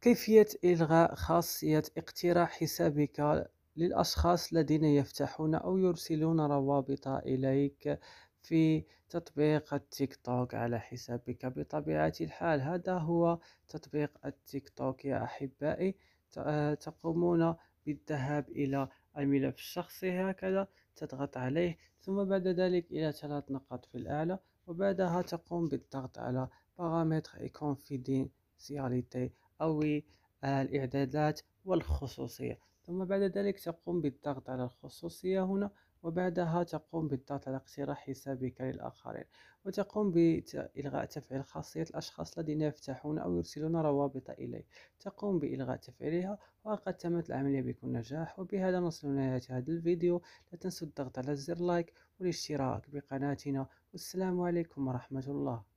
كيفية إلغاء خاصية اقتراح حسابك للأشخاص الذين يفتحون أو يرسلون روابط إليك في تطبيق التيك توك على حسابك بطبيعة الحال هذا هو تطبيق التيك توك يا أحبائي تقومون بالذهاب إلى الملف الشخصي هكذا تضغط عليه ثم بعد ذلك إلى ثلاث نقاط في الأعلى وبعدها تقوم بالضغط على بارامتر سياليتي أو الإعدادات والخصوصية ثم بعد ذلك تقوم بالضغط على الخصوصية هنا وبعدها تقوم بالضغط على اقتراح حسابك للآخرين وتقوم بإلغاء تفعيل خاصية الأشخاص الذين يفتحون أو يرسلون روابط إليك تقوم بإلغاء تفعيلها وقد تمت العملية بكل نجاح وبهذا نصل لنهاية هذا الفيديو لا تنسوا الضغط على زر لايك والاشتراك بقناتنا والسلام عليكم ورحمة الله